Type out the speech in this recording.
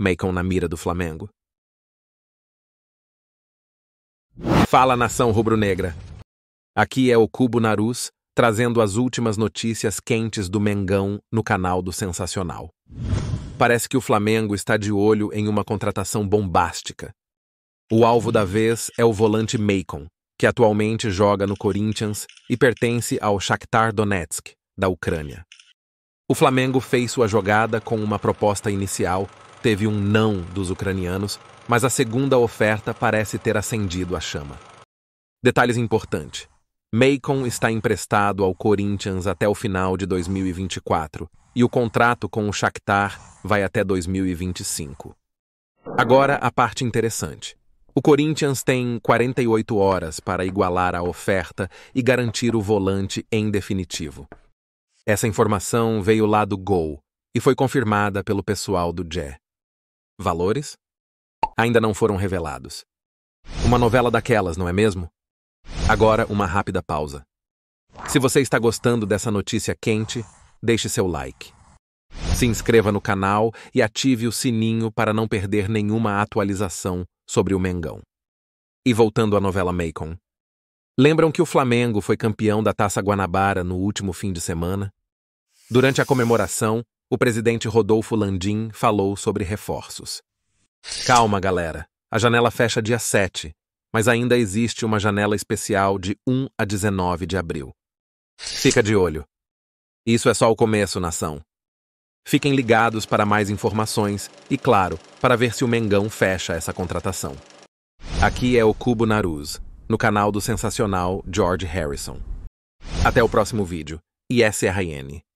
Macon na mira do Flamengo. Fala nação rubro-negra! Aqui é o Cubo Narus, trazendo as últimas notícias quentes do Mengão no canal do Sensacional. Parece que o Flamengo está de olho em uma contratação bombástica. O alvo da vez é o volante Macon, que atualmente joga no Corinthians e pertence ao Shakhtar Donetsk, da Ucrânia. O Flamengo fez sua jogada com uma proposta inicial teve um não dos ucranianos, mas a segunda oferta parece ter acendido a chama. Detalhes importantes. Macon está emprestado ao Corinthians até o final de 2024 e o contrato com o Shakhtar vai até 2025. Agora a parte interessante. O Corinthians tem 48 horas para igualar a oferta e garantir o volante em definitivo. Essa informação veio lá do Gol e foi confirmada pelo pessoal do Jé valores, ainda não foram revelados. Uma novela daquelas, não é mesmo? Agora, uma rápida pausa. Se você está gostando dessa notícia quente, deixe seu like. Se inscreva no canal e ative o sininho para não perder nenhuma atualização sobre o Mengão. E voltando à novela Macon. Lembram que o Flamengo foi campeão da Taça Guanabara no último fim de semana? Durante a comemoração, o presidente Rodolfo Landim falou sobre reforços. Calma, galera. A janela fecha dia 7, mas ainda existe uma janela especial de 1 a 19 de abril. Fica de olho. Isso é só o começo, nação. Fiquem ligados para mais informações e, claro, para ver se o Mengão fecha essa contratação. Aqui é o Cubo Naruz, no canal do sensacional George Harrison. Até o próximo vídeo. ISRN.